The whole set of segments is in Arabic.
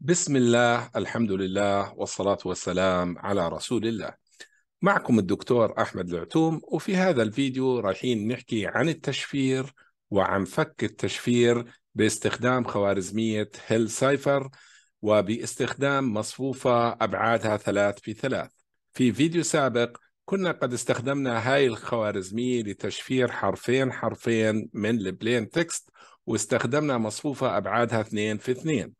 بسم الله الحمد لله والصلاة والسلام على رسول الله معكم الدكتور أحمد العتوم وفي هذا الفيديو رايحين نحكي عن التشفير وعن فك التشفير باستخدام خوارزمية هيل سايفر وباستخدام مصفوفة أبعادها ثلاث في ثلاث في فيديو سابق كنا قد استخدمنا هاي الخوارزمية لتشفير حرفين حرفين من البلين تكست واستخدمنا مصفوفة أبعادها اثنين في اثنين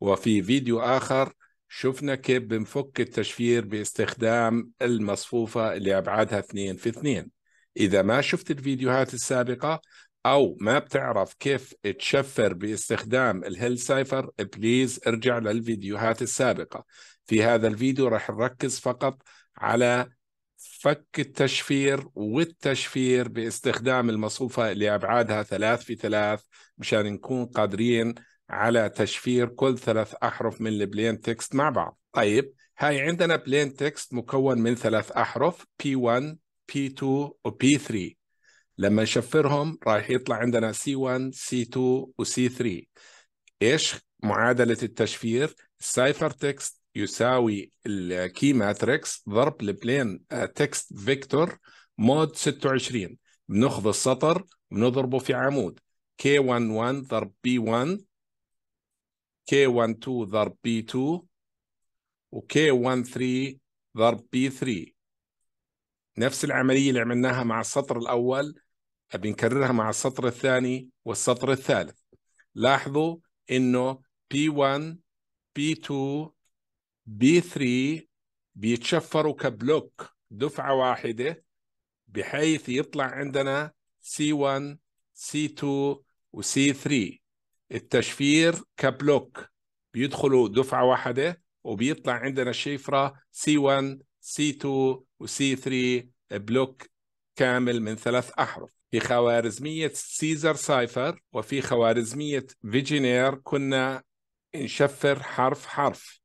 وفي فيديو آخر شفنا كيف بنفك التشفير باستخدام المصفوفة اللي أبعادها 2 في 2 إذا ما شفت الفيديوهات السابقة أو ما بتعرف كيف تشفر باستخدام الهيل سايفر بليز ارجع للفيديوهات السابقة في هذا الفيديو راح نركز فقط على فك التشفير والتشفير باستخدام المصفوفة اللي أبعادها ثلاث في ثلاث مشان نكون قادرين على تشفير كل ثلاث أحرف من البلين تكست مع بعض طيب هاي عندنا بلين تكست مكون من ثلاث أحرف P1 P2 و P3 لما نشفرهم راح يطلع عندنا C1 C2 و C3 إيش معادلة التشفير السايفر تكست يساوي الكي ماتريكس ضرب البلين تكست آه، فيكتور مود 26 بناخذ السطر بنضربه في عمود K11 ضرب B1 K12 ضرب B2 و k 13 ضرب B3 نفس العملية اللي عملناها مع السطر الأول بنكررها مع السطر الثاني والسطر الثالث لاحظوا إنه P1 P2 B3 بيتشفروا كبلوك دفعة واحدة بحيث يطلع عندنا C1 C2 و C3 التشفير كبلوك بيدخلوا دفعة واحدة وبيطلع عندنا الشفره c C1 C2 و C3 بلوك كامل من ثلاث أحرف في خوارزمية سيزر سايفر وفي خوارزمية فيجينير كنا نشفر حرف حرف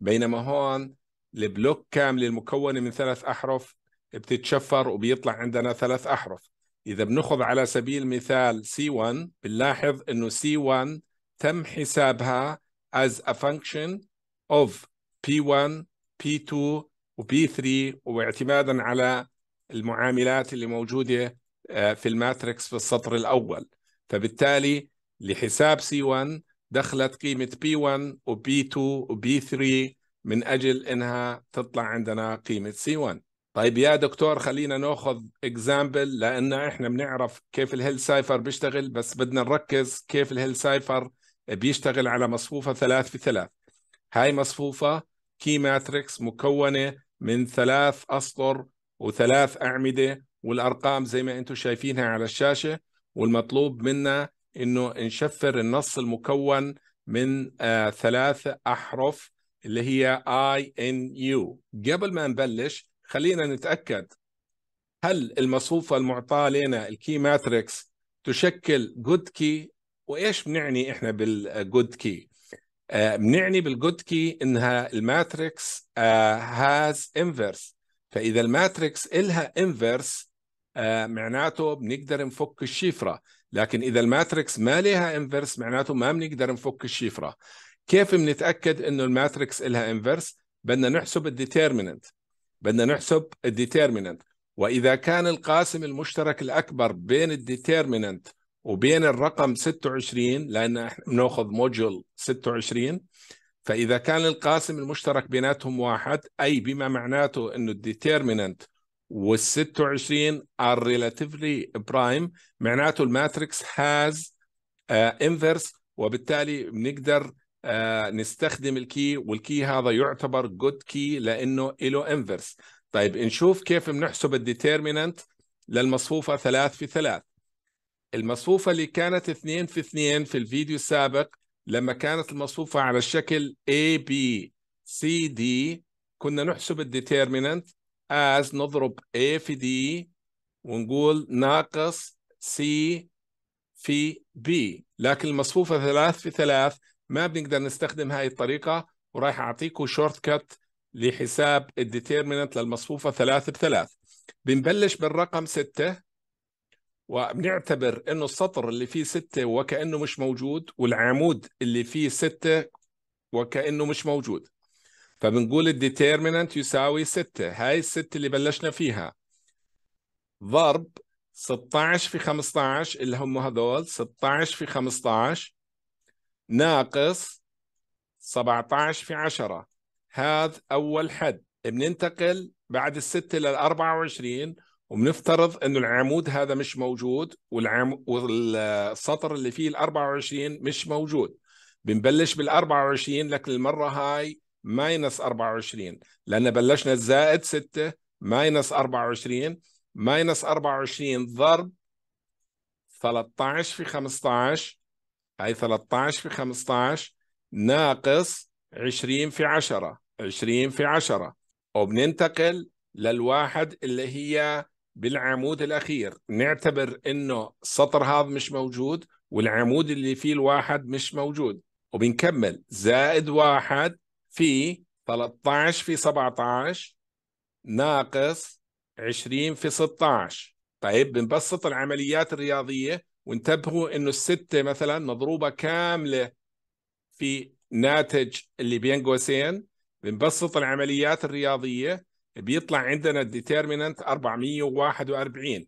بينما هون البلوك كامل المكونة من ثلاث أحرف بتتشفر وبيطلع عندنا ثلاث أحرف إذا بناخذ على سبيل المثال C1 بنلاحظ إنه C1 تم حسابها as a function of P1 P2 وبي 3 واعتمادا على المعاملات اللي موجودة آه، في الماتريكس في السطر الأول فبالتالي لحساب C1 دخلت قيمة 1 p 2 p وB3 من أجل إنها تطلع عندنا قيمة C1 طيب يا دكتور خلينا ناخذ اكزامبل لان احنا بنعرف كيف الهيل سايفر بيشتغل بس بدنا نركز كيف الهيل سايفر بيشتغل على مصفوفه ثلاث في ثلاث هاي مصفوفه كي ماتريكس مكونه من ثلاث اسطر وثلاث اعمده والارقام زي ما انتم شايفينها على الشاشه والمطلوب منا انه نشفر النص المكون من آه ثلاث احرف اللي هي اي ان يو قبل ما نبلش خلينا نتاكد هل المصفوفه المعطاه لنا الكي ماتريكس تشكل جود كي وايش بنعني احنا بالجود كي آه بنعني بالجود كي انها الماتريكس هاز آه، انفرس فاذا الماتريكس الها انفرس آه معناته بنقدر نفك الشفره لكن اذا الماتريكس ما لها انفرس معناته ما بنقدر نفك الشفره كيف بنتاكد انه الماتريكس الها انفرس بدنا نحسب الديتيرمينانت بدنا نحسب الديتيرمينانت واذا كان القاسم المشترك الاكبر بين الديتيرمينانت وبين الرقم 26 لان احنا بناخذ موديول 26 فاذا كان القاسم المشترك بيناتهم واحد اي بما معناته انه الديتيرمينانت وال 26 ار ريلاتيفلي برايم معناته الماتريكس هاز انفرس آه، وبالتالي بنقدر آه، نستخدم الكي والكي هذا يعتبر جود كي لانه له انفرس طيب نشوف كيف بنحسب الديترميننت للمصفوفه 3 في 3 المصفوفه اللي كانت 2 في 2 في الفيديو السابق لما كانت المصفوفه على الشكل A B C D كنا نحسب الديترميننت از نضرب A في D ونقول ناقص C في B لكن المصفوفه 3 في 3 ما بنقدر نستخدم هاي الطريقه ورايح اعطيكم شورت كات لحساب الديتيرمنت للمصفوفه 3 بثلاث بنبلش بالرقم 6 وبنعتبر انه السطر اللي فيه 6 وكانه مش موجود والعمود اللي فيه 6 وكانه مش موجود فبنقول الديتيرمنت يساوي 6 هاي الست اللي بلشنا فيها ضرب 16 في 15 اللي هم هذول 16 في 15 ناقص 17 في 10 هذا أول حد بننتقل بعد الستة لل 24 وبنفترض انه العمود هذا مش موجود والعم... والسطر اللي فيه ال 24 مش موجود بنبلش بال 24 لكن المره هاي ماينس 24 لان بلشنا زائد 6 ماينس 24 ماينس 24 ضرب 13 في 15 هاي 13 في 15 ناقص 20 في 10 20 في 10 وبننتقل للواحد اللي هي بالعمود الأخير نعتبر إنه السطر هذا مش موجود والعمود اللي فيه الواحد مش موجود وبنكمل زائد واحد في 13 في 17 ناقص 20 في 16 طيب بنبسط العمليات الرياضية وانتبهوا انه الستة مثلا مضروبة كاملة في ناتج اللي بين قوسين بنبسط العمليات الرياضية بيطلع عندنا الديتيرمينانت 441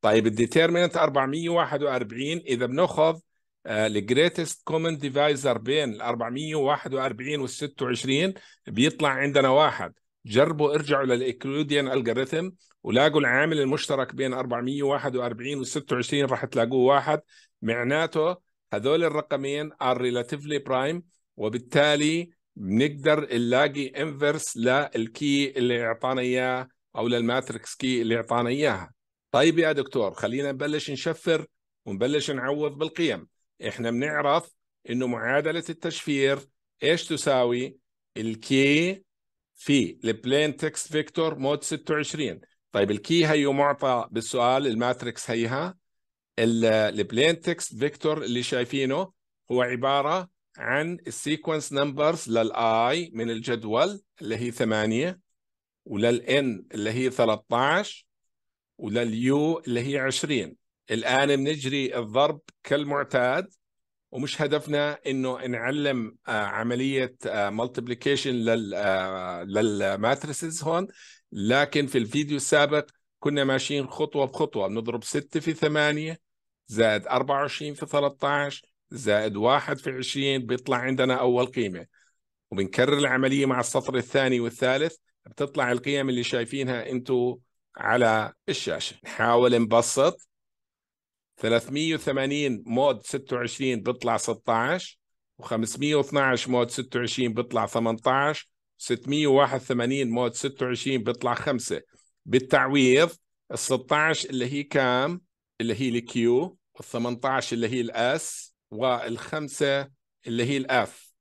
طيب الديتيرمينانت 441 اذا بناخذ الجريتست كومن ديفايزر بين ال 441 وال 26 بيطلع عندنا واحد جربوا ارجعوا للايكلوديان الجوريثم ولاقوا العامل المشترك بين 441 و 26 راح تلاقوه واحد معناته هذول الرقمين ار ريلاتيفلي برايم وبالتالي بنقدر نلاقي انفرس للكي اللي اعطانا اياه او للماتريكس كي اللي اعطانا اياها طيب يا دكتور خلينا نبلش نشفر ونبلش نعوض بالقيم احنا بنعرف انه معادله التشفير ايش تساوي الكي في البلين تكست فيكتور مود 26 طيب الكي هي معطى بالسؤال الماتريكس هيها البلين تكست فيكتور اللي شايفينه هو عباره عن السيكونس نمبرز للاي من الجدول اللي هي 8 وللان اللي هي 13 ولليو اللي هي 20 الان بنجري الضرب كالمعتاد ومش هدفنا انه نعلم آه، عمليه مالتيبليكيشن آه، للماتريسز آه، هون لكن في الفيديو السابق كنا ماشيين خطوه بخطوه بنضرب 6 في 8 زائد 24 في 13 زائد 1 في 20 بيطلع عندنا اول قيمه وبنكرر العمليه مع السطر الثاني والثالث بتطلع القيم اللي شايفينها انتم على الشاشه نحاول نبسط 380 مود 26 بيطلع 16 و512 مود 26 بيطلع 18 681 مود 26 بيطلع 5 بالتعويض ال 16 اللي هي كام اللي هي الكيو وال 18 اللي هي الاس والخمسه اللي هي الاف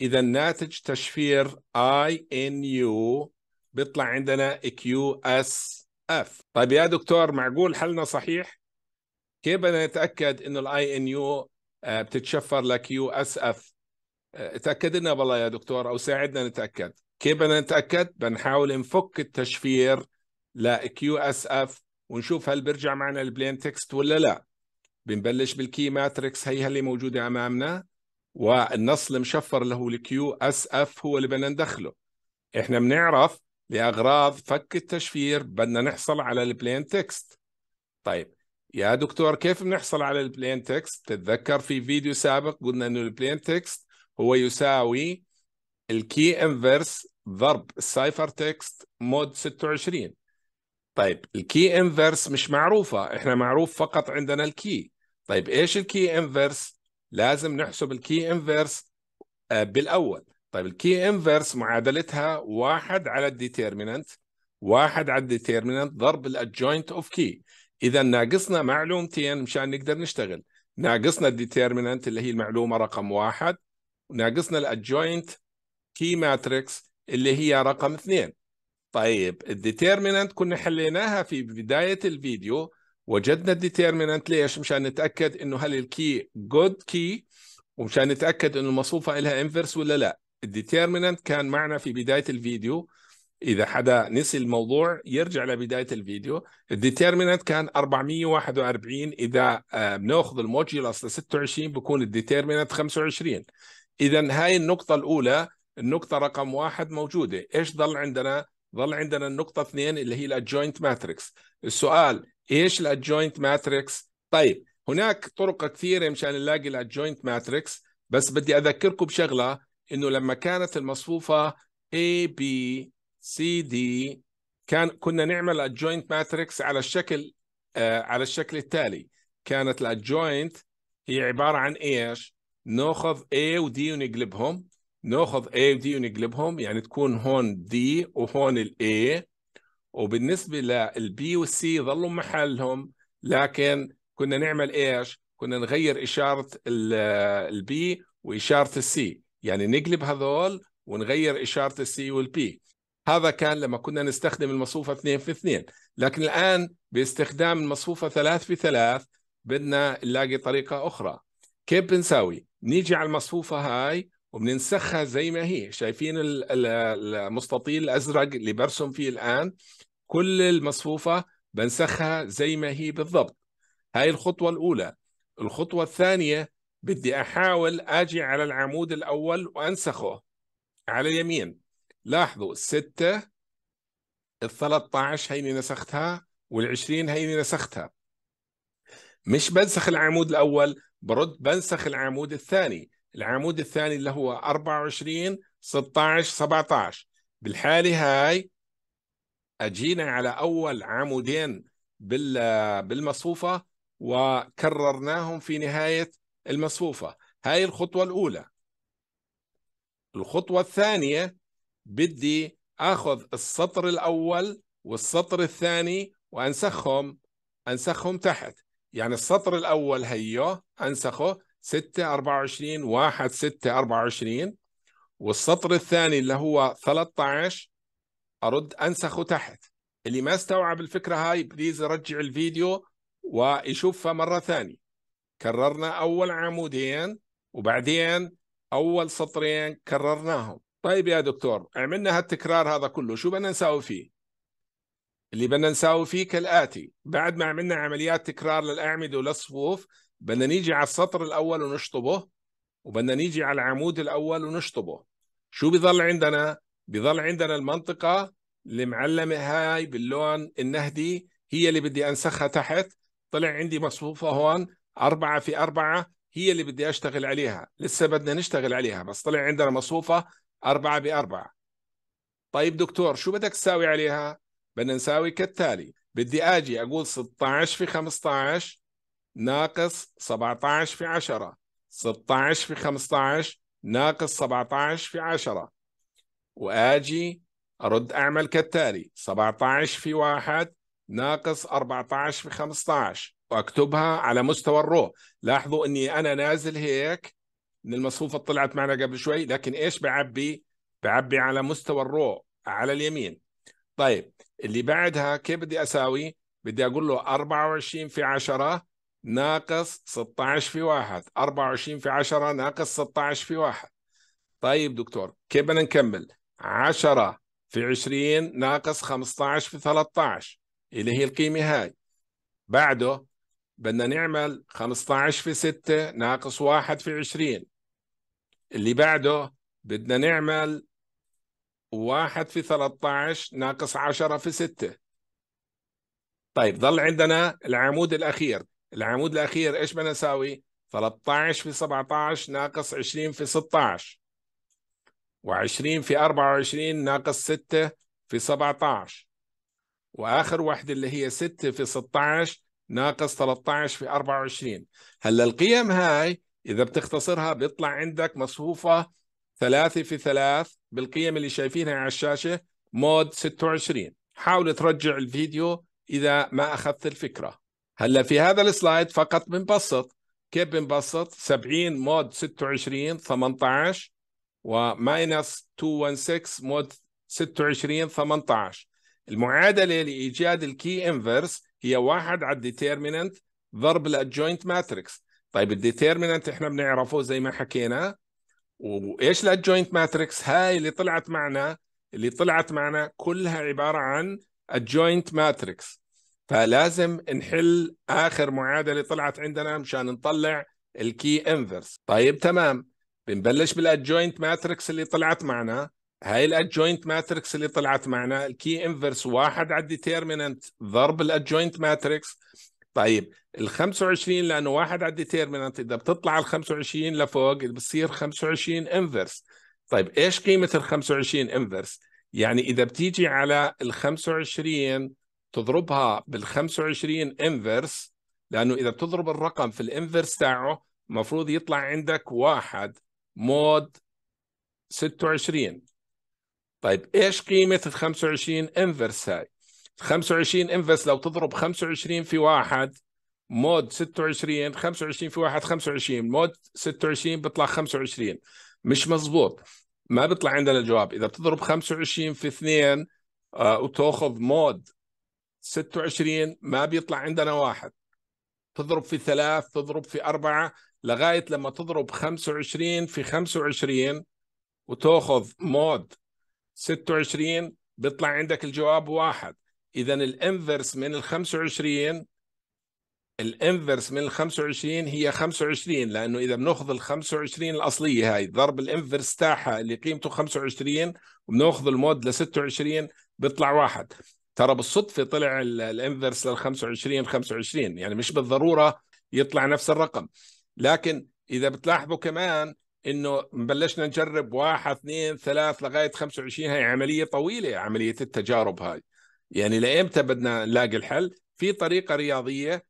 اذا ناتج تشفير اي ان يو بيطلع عندنا كيو اس اف طيب يا دكتور معقول حلنا صحيح كيف بدنا نتاكد انه الاي ان آه، يو بتتشفر لكيو اس اف آه، تاكد لنا بالله يا دكتور او ساعدنا نتاكد كيف بدنا نتاكد بنحاول نفك التشفير لكيو اس اف ونشوف هل بيرجع معنا البلين تكست ولا لا بنبلش بالكي ماتريكس هي اللي موجوده امامنا والنص المشفر اللي هو الكيو اس اف هو اللي بدنا ندخله احنا بنعرف لاغراض فك التشفير بدنا نحصل على البلين تكست طيب يا دكتور كيف بنحصل على البلين تكست تتذكر في فيديو سابق قلنا انه البلين تكست هو يساوي الكي انفيرس ضرب السايفر تكست مود 26 طيب الكي انفيرس مش معروفه احنا معروف فقط عندنا الكي طيب ايش الكي انفيرس لازم نحسب الكي انفيرس آه، بالاول طيب الكي انفيرس معادلتها واحد على الديتيرمينانت واحد على الديتيرمينانت ضرب الادجوينت اوف كي اذا ناقصنا معلومتين مشان نقدر نشتغل ناقصنا الديتيرمينانت اللي هي المعلومه رقم واحد وناقصنا الادجوينت كي ماتريكس اللي هي رقم اثنين طيب الديتيرمينانت كنا حليناها في بدايه الفيديو وجدنا الديتيرمينانت ليش مشان نتاكد انه هل الكي جود كي ومشان نتاكد انه المصفوفه لها انفرس ولا لا الديتيرمينانت كان معنا في بدايه الفيديو اذا حدا نسي الموضوع يرجع لبدايه الفيديو الديتيرمنت كان 441 اذا آه، بناخذ الموديولس ل 26 بكون الديتيرمنت 25 اذا هاي النقطه الاولى النقطه رقم واحد موجوده ايش ضل عندنا ضل عندنا النقطه اثنين اللي هي الادجوينت ماتريكس السؤال ايش الادجوينت ماتريكس طيب هناك طرق كثيره مشان نلاقي الادجوينت ماتريكس بس بدي اذكركم بشغله انه لما كانت المصفوفه A B سي دي كان كنا نعمل الجوينت ماتريكس على الشكل آه على الشكل التالي كانت الجوينت هي عباره عن ايش؟ ناخذ A و D ونقلبهم ناخذ A و D ونقلبهم يعني تكون هون D وهون ال A وبالنسبة للبي والسي ظلوا محلهم لكن كنا نعمل ايش؟ كنا نغير إشارة البي آه، وإشارة السي يعني نقلب هذول ونغير إشارة السي والبي هذا كان لما كنا نستخدم المصفوفة اثنين في اثنين لكن الآن باستخدام المصفوفة ثلاث في ثلاث بدنا نلاقي طريقة أخرى كيف بنساوي نيجي على المصفوفة هاي وبننسخها زي ما هي شايفين المستطيل الأزرق اللي برسم فيه الآن كل المصفوفة بنسخها زي ما هي بالضبط هاي الخطوة الأولى الخطوة الثانية بدي أحاول أجي على العمود الأول وأنسخه على اليمين لاحظوا الستة ال 13 هيني نسختها وال 20 نسختها مش بنسخ العمود الأول برد بنسخ العمود الثاني العمود الثاني اللي هو 24 16 17 بالحالة هاي أجينا على أول عمودين بالمصفوفة وكررناهم في نهاية المصفوفة هاي الخطوة الأولى الخطوة الثانية بدي اخذ السطر الاول والسطر الثاني وانسخهم انسخهم تحت يعني السطر الاول هيو انسخه 6 24 1 6 24 والسطر الثاني اللي هو 13 ارد انسخه تحت اللي ما استوعب الفكره هاي بليز يرجع الفيديو ويشوفها مره ثانيه كررنا اول عمودين وبعدين اول سطرين كررناهم طيب يا دكتور عملنا هالتكرار هذا كله شو بدنا نساوي فيه اللي بدنا نساوي فيه كالاتي بعد ما عملنا عمليات تكرار للاعمده وللصفوف بدنا نيجي على السطر الاول ونشطبه وبدنا نيجي على العمود الاول ونشطبه شو بضل عندنا بضل عندنا المنطقه اللي معلمه هاي باللون النهدي هي اللي بدي انسخها تحت طلع عندي مصفوفه هون أربعة في أربعة هي اللي بدي أشتغل عليها لسه بدنا نشتغل عليها بس طلع عندنا مصفوفة أربعة بأربعة طيب دكتور شو بدك تساوي عليها بدنا نساوي كالتالي بدي أجي أقول 16 في 15 ناقص 17 في 10 16 في 15 ناقص 17 في 10 وآجي أرد أعمل كالتالي 17 في 1 ناقص 14 في 15 وأكتبها على مستوى الرو لاحظوا أني أنا نازل هيك من المصفوفه طلعت معنا قبل شوي لكن ايش بعبي بعبي على مستوى الرو على اليمين طيب اللي بعدها كيف بدي اساوي بدي اقول له 24 في 10 ناقص 16 في 1 24 في 10 ناقص 16 في 1 طيب دكتور كيف بدنا نكمل 10 في 20 ناقص 15 في 13 اللي هي القيمة هاي بعده بدنا نعمل 15 في 6 ناقص 1 في 20 اللي بعده بدنا نعمل واحد في 13 ناقص 10 في 6 طيب ظل عندنا العمود الأخير العمود الأخير إيش بدنا نساوي 13 في 17 ناقص 20 في 16 و20 في 24 ناقص 6 في 17 وآخر واحدة اللي هي 6 في 16 ناقص 13 في 24 هلا القيم هاي إذا بتختصرها بيطلع عندك مصفوفة ثلاثة في ثلاث بالقيم اللي شايفينها على الشاشة مود 26 حاول ترجع الفيديو إذا ما أخذت الفكرة هلا في هذا السلايد فقط بنبسط كيف بنبسط 70 مود 26 18 وماينس 216 مود 26 18 المعادلة لإيجاد الكي انفرس هي واحد على الديترميننت ضرب الادجوينت ماتريكس طيب الديتيرمنت احنا بنعرفه زي ما حكينا وايش الادجوينت ماتريكس هاي اللي طلعت معنا اللي طلعت معنا كلها عباره عن ادجوينت ماتريكس فلازم نحل اخر معادله طلعت عندنا مشان نطلع الكي انفرس طيب تمام بنبلش بالادجوينت ماتريكس اللي طلعت معنا هاي الادجوينت ماتريكس اللي طلعت معنا الكي انفرس واحد على الديتيرمنت ضرب الادجوينت ماتريكس طيب ال 25 لانه واحد على الديترمنت اذا بتطلع ال 25 لفوق بتصير 25 انفرس طيب ايش قيمه ال 25 انفرس؟ يعني اذا بتيجي على ال 25 تضربها بال 25 انفرس لانه اذا بتضرب الرقم في الانفرس تاعه المفروض يطلع عندك واحد مود 26 طيب ايش قيمه ال 25 انفرس هاي؟ 25 انفست لو تضرب 25 في واحد مود 26 25 في واحد 25 مود 26 بيطلع 25 مش مزبوط ما بيطلع عندنا الجواب اذا بتضرب 25 في 2 آه، وتاخذ مود 26 ما بيطلع عندنا واحد تضرب في ثلاث تضرب في أربعة لغاية لما تضرب 25 في 25 وتاخذ مود 26 بيطلع عندك الجواب واحد اذا الانفرس من ال 25 الانفرس من ال 25 هي 25 لانه اذا بناخذ ال 25 الاصليه هاي ضرب الانفرس تاعها اللي قيمته 25 وبناخذ المود ل 26 بيطلع واحد ترى بالصدفه طلع الانفرس لل 25 25 يعني مش بالضروره يطلع نفس الرقم لكن اذا بتلاحظوا كمان انه بلشنا نجرب واحد اثنين ثلاث لغايه 25 هاي عمليه طويله عمليه التجارب هاي يعني لامتى بدنا نلاقي الحل في طريقه رياضيه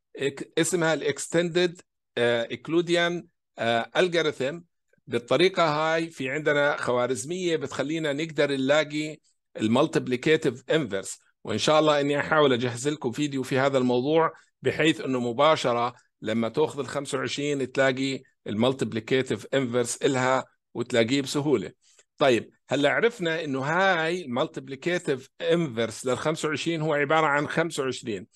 اسمها الاكستندد آه، اكلوديان آه، الجوريثم بالطريقه هاي في عندنا خوارزميه بتخلينا نقدر نلاقي المالتيبليكيتيف انفرس وان شاء الله اني احاول اجهز لكم فيديو في هذا الموضوع بحيث انه مباشره لما تاخذ ال 25 تلاقي المالتيبليكيتيف انفرس الها وتلاقيه بسهوله طيب هلا عرفنا انه هاي المالتيبليكيتيف انفرس لل 25 هو عباره عن 25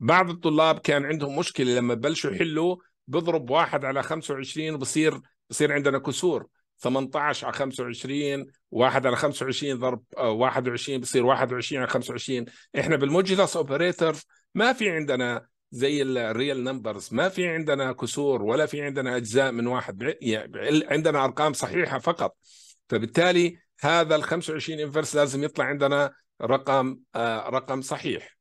بعض الطلاب كان عندهم مشكله لما بلشوا يحلوا بضرب واحد على 25 وبصير بصير عندنا كسور 18 على 25 واحد على 25 ضرب 21 آه، بصير 21 على 25 احنا بالموجلس اوبريتور ما في عندنا زي الريال نمبرز ما في عندنا كسور ولا في عندنا اجزاء من واحد يعني عندنا ارقام صحيحه فقط فبالتالي هذا ال 25 انفرس لازم يطلع عندنا رقم آه، رقم صحيح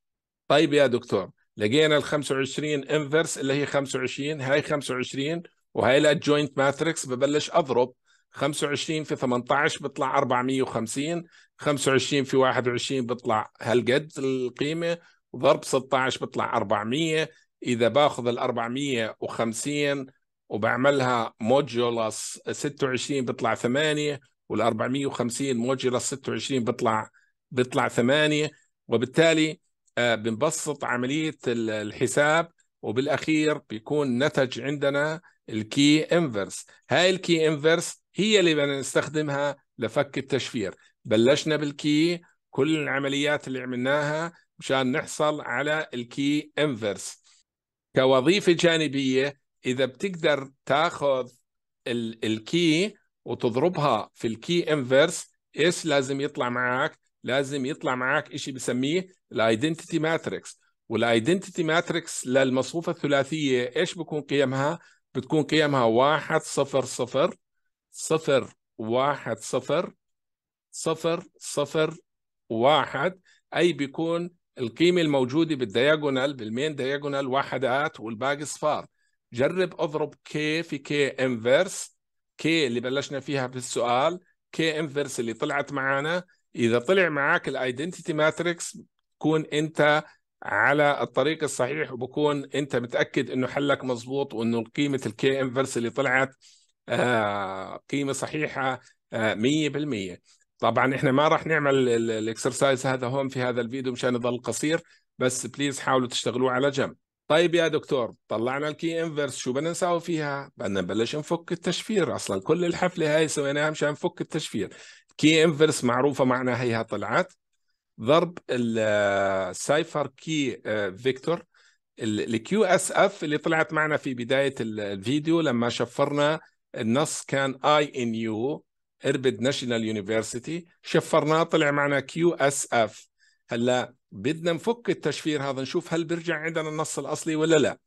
طيب يا دكتور لقينا ال 25 انفرس اللي هي 25 هاي 25 وهي الادجوينت جوينت ماتريكس ببلش اضرب 25 في 18 بيطلع 450 25 في 21 بيطلع هالقد القيمه وضرب 16 بيطلع 400 اذا باخذ ال 450 وبعملها مودولس 26 بيطلع 8 وال 450 موجه لل 26 بيطلع بيطلع 8 وبالتالي آه، بنبسط عمليه الحساب وبالاخير بيكون نتج عندنا الكي انفرس هاي الكي انفرس هي اللي بدنا نستخدمها لفك التشفير بلشنا بالكي كل العمليات اللي عملناها مشان نحصل على الكي انفرس كوظيفه جانبيه اذا بتقدر تاخذ الكي وتضربها في الكي انفيرس ايش لازم يطلع معك لازم يطلع معك شيء بسميه الايدنتيتي ماتريكس والايدنتيتي ماتريكس للمصفوفه الثلاثيه ايش بكون قيمها بتكون قيمها 1 0 0 0 1 0 0 0 1 اي بيكون القيمة الموجودة بالدياجونال بالمين دياجونال وحدات والباقي صفار جرب اضرب كي في كي انفيرس كي اللي بلشنا فيها بالسؤال كي انفرس اللي طلعت معنا اذا طلع معك الايدنتيتي ماتريكس تكون انت على الطريق الصحيح وبكون انت متاكد انه حلك مضبوط وانه قيمه الكي انفرس اللي طلعت آه، قيمه صحيحه 100% آه، طبعا احنا ما راح نعمل الاكسرسايز هذا هون في هذا الفيديو مشان يضل قصير بس بليز حاولوا تشتغلوه على جنب طيب يا دكتور طلعنا الكي انفرس شو بدنا نساوي فيها؟ بدنا نبلش نفك التشفير اصلا كل الحفله هاي سويناها مشان نفك التشفير كي انفرس معروفه معنا هيها طلعت ضرب السايفر آه، كي آه، فيكتور الكيو اس اف اللي طلعت معنا في بدايه الفيديو لما شفرنا النص كان اي ان يو اربد ناشونال يونيفرسيتي شفرناه طلع معنا كيو اس اف هلا بدنا نفك التشفير هذا نشوف هل بيرجع عندنا النص الاصلي ولا لا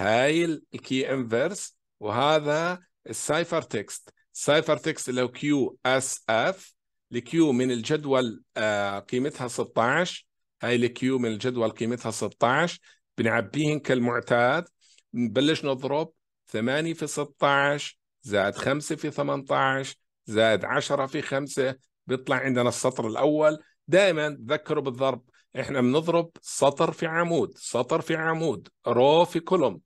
هاي الكي انفيرس وهذا السايفر تكست سايفر تكست اللي هو كيو اس اف الكيو من الجدول آه، قيمتها 16 هاي الكيو من الجدول قيمتها 16 بنعبيهن كالمعتاد بنبلش نضرب 8 في 16 زائد 5 في 18 زائد 10 في 5 بيطلع عندنا السطر الاول دائما تذكروا بالضرب احنا بنضرب سطر في عمود سطر في عمود رو في كولوم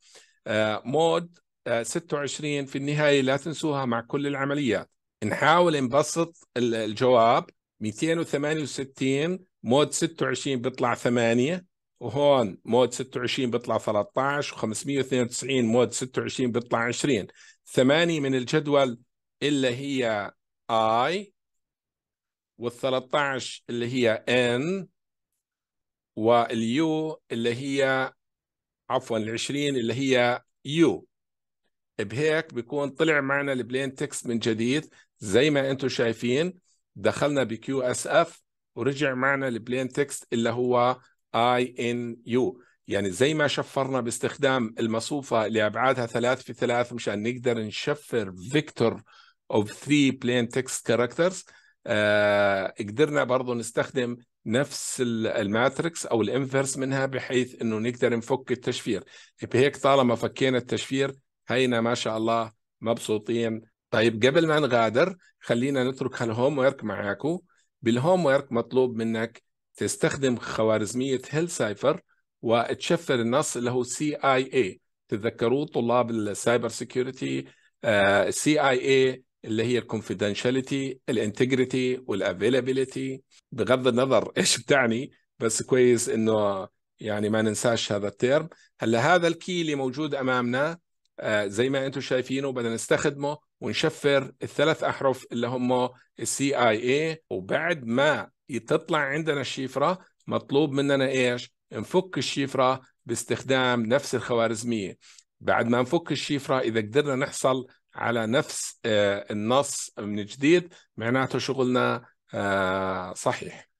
آه، مود 26 آه، في النهايه لا تنسوها مع كل العمليات نحاول نبسط الجواب 268 مود 26 بيطلع 8 وهون مود 26 بيطلع 13 و592 مود 26 بيطلع 20 8 من الجدول اللي هي I وال13 اللي هي N واليو اللي هي عفوا ال20 اللي هي يو بهيك بيكون طلع معنا البلين تكست من جديد زي ما انتم شايفين دخلنا بكيو اس اف ورجع معنا البلين تكست اللي هو اي ان يو يعني زي ما شفرنا باستخدام المصفوفة لأبعادها ثلاث في ثلاث مشان نقدر نشفر فيكتور اوف 3 بلين تكست كاركترز آه، قدرنا برضه نستخدم نفس الماتريكس او الانفرس منها بحيث انه نقدر نفك التشفير بهيك طالما فكينا التشفير هينا ما شاء الله مبسوطين طيب قبل ما نغادر خلينا نترك هالهوم ورك معاكم بالهوم ورك مطلوب منك تستخدم خوارزمية هيل سايفر وتشفر النص اللي هو سي اي اي تتذكروه طلاب السايبر سيكيورتي سي اي اي اللي هي الكونفدينشاليتي الانتجريتي والافيلابيليتي بغض النظر ايش بتعني بس كويس انه يعني ما ننساش هذا الترم هلا هذا الكي اللي موجود امامنا آه، زي ما انتم شايفينه بدنا نستخدمه ونشفر الثلاث احرف اللي هم السي اي اي وبعد ما تطلع عندنا الشفره مطلوب مننا ايش؟ نفك الشفره باستخدام نفس الخوارزميه بعد ما نفك الشفره اذا قدرنا نحصل على نفس آه، النص من جديد معناته شغلنا آه، صحيح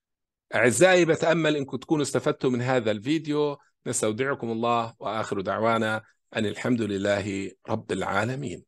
أعزائي بتأمل إنكم تكونوا استفدتوا من هذا الفيديو نستودعكم الله وآخر دعوانا أن الحمد لله رب العالمين